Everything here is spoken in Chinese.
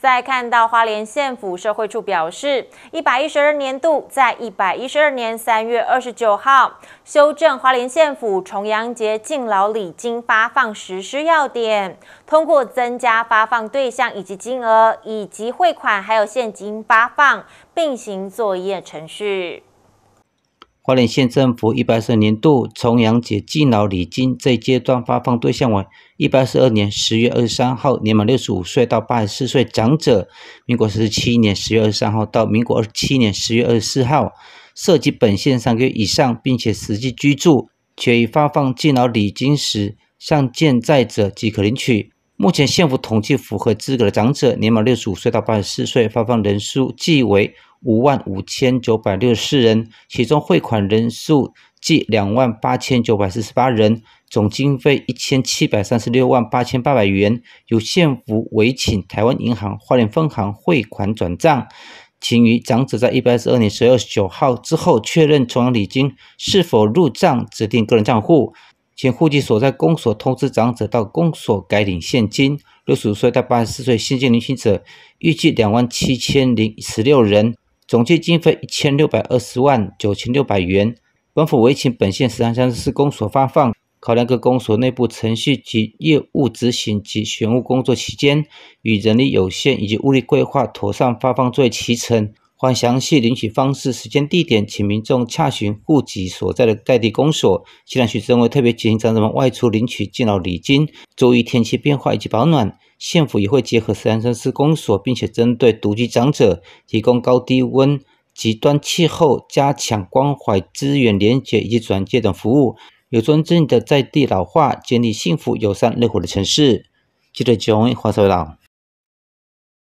再看到花莲县府社会处表示，一百一十二年度在一百一十二年三月二十九号修正《花莲县府重阳节敬老礼金发放实施要点》，通过增加发放对象以及金额，以及汇款还有现金发放并行作业程序。花莲县政府一百二年度重阳节敬老礼金，这一阶段发放对象为一百二十二年十月二十三号年满六十五岁到八十四岁长者。民国十七年十月二十三号到民国二十七年十月二十四号，涉及本县三个月以上，并且实际居住且已发放敬老礼金时，向健在者即可领取。目前县府统计符合资格的长者年满六十五岁到八十四岁，发放人数计为五万五千九百六十四人，其中汇款人数计两万八千九百四十八人，总经费一千七百三十六万八千八百元，由县府委请台湾银行花莲分行汇款转账，请于长者在一百二十二年十月二十九号之后确认中央礼金是否入账指定个人账户。请户籍所在公所通知长者到公所改领现金，六十五岁到八十四岁现金领取者，预计两万七千零十六人，总计经费一千六百二十万九千六百元。本府为请本县十三乡市公所发放，考量各公所内部程序及业务执行及选务工作期间与人力有限以及物力规划，妥善发放作为提成。换详细领取方式、时间、地点，请民众洽询户籍所在的在地公所。西南区政委特别提醒长者们外出领取敬老礼金，注意天气变化以及保暖。县府也会结合三南市公所，并且针对独居长者提供高低温极端气候加强关怀资源连结以及转介等服务，有尊正的在地老化，建立幸福友善、乐活的城市。记者江恩华报道。